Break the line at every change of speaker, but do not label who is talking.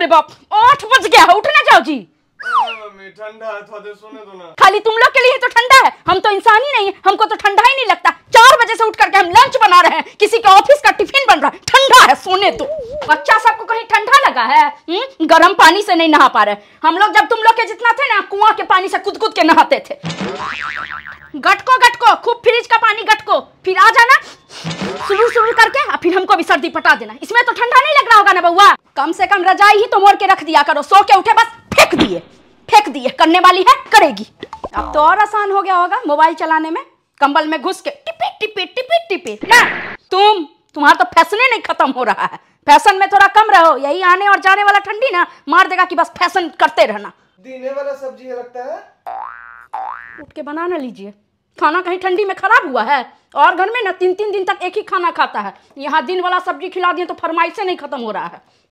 रे बाप आठ बज गया है उठना जाओ जी
ठंडा है थोड़े सोने दो ना
खाली तुम लोग के लिए तो ठंडा है हम तो इंसान ही नहीं है हमको तो ठंडा ही नहीं लगता चार बजे से उठ करके हम लंच बना रहे हैं किसी के ऑफिस का टिफिन बन रहा है ठंडा है सोने दो बच्चा सबको कहीं ठंडा लगा है गर्म हम्म? पानी से नहीं नहा पा रहे हम लोग जब तुम लोग के जितना थे ना कुआ के पानी से कूद कूद के नहाते थे गटको गटको खूब फ्रिज का पानी गटको फिर आ जाना करके और फिर हमको भी सर्दी पटा देना इसमें तो ठंडा नहीं लग रहा होगा ना बउआ कम से कम रजाई ही तो मोड़ के रख दिया करो सो के उठे बस फेंक दिए फेंक दिए करने वाली है करेगी अब तो और आसान हो गया होगा मोबाइल चलाने में कंबल में घुस के टिपे टिपे टिपे टिपे हाँ, तुम तुम्हारा तो फैसने नहीं खत्म हो रहा है फैशन में थोड़ा कम रहो यही आने और जाने वाला ठंडी ना मार देगा कि बस फैशन करते रहना
देने वाला सब्जी लगता है
उठ के बना ना लीजिए खाना कहीं ठंडी में खराब हुआ है और घर में ना तीन तीन दिन तक एक ही खाना खाता है यहाँ दिन वाला सब्जी खिला दिए तो फरमाइशें नहीं खत्म हो रहा है